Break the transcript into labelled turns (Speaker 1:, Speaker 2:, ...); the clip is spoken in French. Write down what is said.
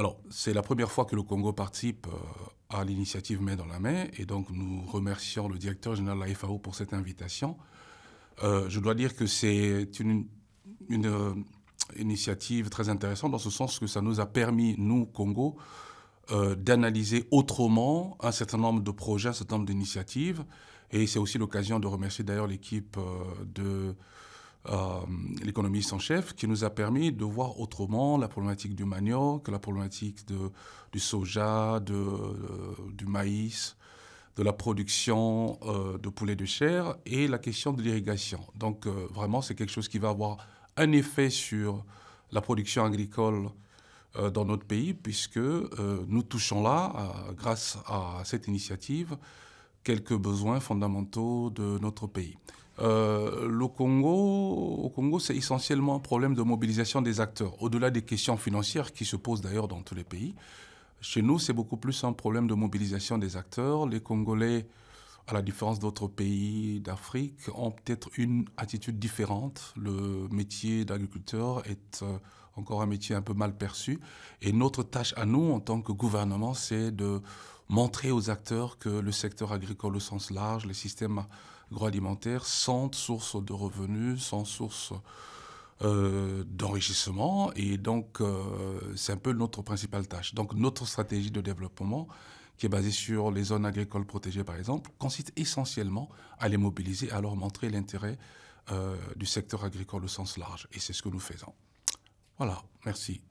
Speaker 1: Alors, c'est la première fois que le Congo participe euh, à l'initiative Main dans la Main, et donc nous remercions le directeur général de la FAO pour cette invitation. Euh, je dois dire que c'est une, euh, initiative très intéressante dans ce sens que ça nous a permis, nous, Congo, d'analyser autrement un certain nombre de projets, un certain nombre d'initiatives. Et c'est aussi l'occasion de remercier d'ailleurs l'équipe de euh, l'économiste en chef, qui nous a permis de voir autrement la problématique du manioc, la problématique du soja, euh, du maïs, de la production euh, de poulet de chair et la question de l'irrigation. Donc vraiment, c'est quelque chose qui va avoir un effet sur la production agricole dans notre pays, puisque nous touchons là, grâce à cette initiative, quelques besoins fondamentaux de notre pays. Euh, le Congo, au Congo, c'est essentiellement un problème de mobilisation des acteurs, au-delà des questions financières qui se posent d'ailleurs dans tous les pays. Chez nous, c'est beaucoup plus un problème de mobilisation des acteurs. Les Congolais, à la différence d'autres pays d'Afrique, ont peut-être une attitude différente. Le métier d'agriculteur est euh, encore un métier un peu mal perçu. Et notre tâche à nous, en tant que gouvernement, c'est de montrer aux acteurs que le secteur agricole au sens large, les systèmes agroalimentaire sans source de revenus, sans source euh, d'enrichissement. Et donc, euh, c'est un peu notre principale tâche. Donc, notre stratégie de développement, qui est basée sur les zones agricoles protégées, par exemple, consiste essentiellement à les mobiliser, à leur montrer l'intérêt euh, du secteur agricole au sens large. Et c'est ce que nous faisons. Voilà, merci.